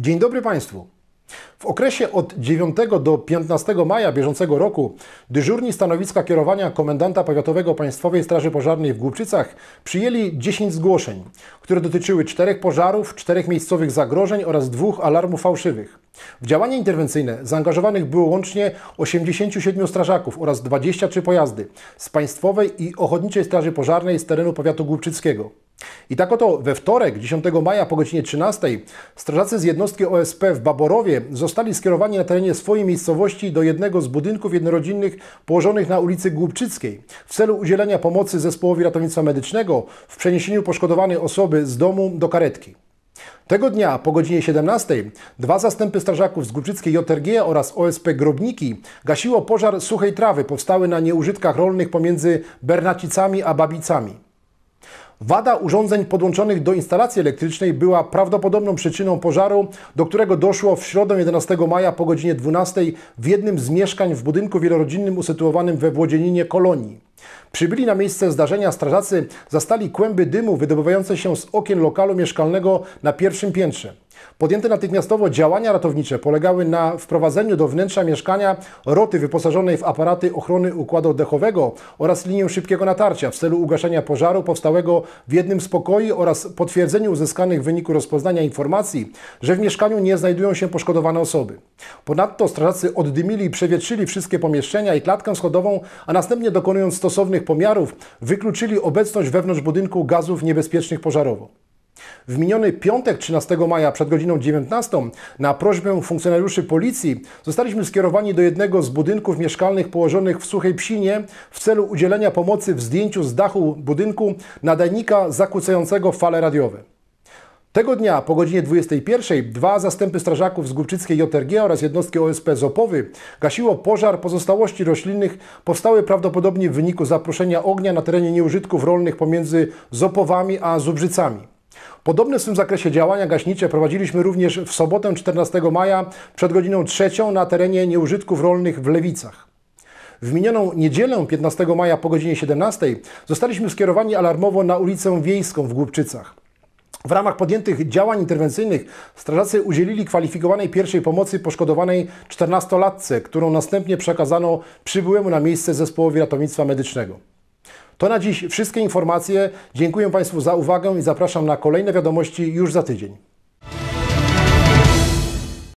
Dzień dobry Państwu. W okresie od 9 do 15 maja bieżącego roku dyżurni stanowiska kierowania komendanta powiatowego Państwowej Straży Pożarnej w Głubczycach przyjęli 10 zgłoszeń, które dotyczyły czterech pożarów, czterech miejscowych zagrożeń oraz dwóch alarmów fałszywych. W działanie interwencyjne zaangażowanych było łącznie 87 strażaków oraz 23 pojazdy z Państwowej i Ochotniczej Straży Pożarnej z terenu powiatu głubczyckiego. I tak oto we wtorek, 10 maja po godzinie 13, strażacy z jednostki OSP w Baborowie zostali skierowani na terenie swojej miejscowości do jednego z budynków jednorodzinnych położonych na ulicy Głubczyckiej w celu udzielenia pomocy zespołowi ratownictwa medycznego w przeniesieniu poszkodowanej osoby z domu do karetki. Tego dnia po godzinie 17 dwa zastępy strażaków z Głupczyckiej JRG oraz OSP Grobniki gasiło pożar suchej trawy powstały na nieużytkach rolnych pomiędzy Bernacicami a Babicami. Wada urządzeń podłączonych do instalacji elektrycznej była prawdopodobną przyczyną pożaru, do którego doszło w środę 11 maja po godzinie 12 w jednym z mieszkań w budynku wielorodzinnym usytuowanym we Włodzieninie Kolonii. Przybyli na miejsce zdarzenia strażacy zastali kłęby dymu wydobywające się z okien lokalu mieszkalnego na pierwszym piętrze. Podjęte natychmiastowo działania ratownicze polegały na wprowadzeniu do wnętrza mieszkania roty wyposażonej w aparaty ochrony układu oddechowego oraz linię szybkiego natarcia w celu ugaszenia pożaru powstałego w jednym z pokoi oraz potwierdzeniu uzyskanych w wyniku rozpoznania informacji, że w mieszkaniu nie znajdują się poszkodowane osoby. Ponadto strażacy oddymili i przewietrzyli wszystkie pomieszczenia i klatkę schodową, a następnie dokonując stosowania stosownych pomiarów wykluczyli obecność wewnątrz budynku gazów niebezpiecznych pożarowo. W miniony piątek 13 maja przed godziną 19 na prośbę funkcjonariuszy policji zostaliśmy skierowani do jednego z budynków mieszkalnych położonych w Suchej Psinie w celu udzielenia pomocy w zdjęciu z dachu budynku nadajnika zakłócającego fale radiowe. Tego dnia po godzinie 21 dwa zastępy strażaków z Głubczyckiej JRG oraz jednostki OSP Zopowy gasiło pożar pozostałości roślinnych powstały prawdopodobnie w wyniku zaproszenia ognia na terenie nieużytków rolnych pomiędzy Zopowami a Zubrzycami. Podobne w tym zakresie działania gaśnicze prowadziliśmy również w sobotę 14 maja przed godziną 3 na terenie nieużytków rolnych w Lewicach. W minioną niedzielę 15 maja po godzinie 17 zostaliśmy skierowani alarmowo na ulicę Wiejską w Głubczycach. W ramach podjętych działań interwencyjnych strażacy udzielili kwalifikowanej pierwszej pomocy poszkodowanej 14-latce, którą następnie przekazano przybyłemu na miejsce zespołowi ratownictwa medycznego. To na dziś wszystkie informacje. Dziękuję Państwu za uwagę i zapraszam na kolejne wiadomości już za tydzień.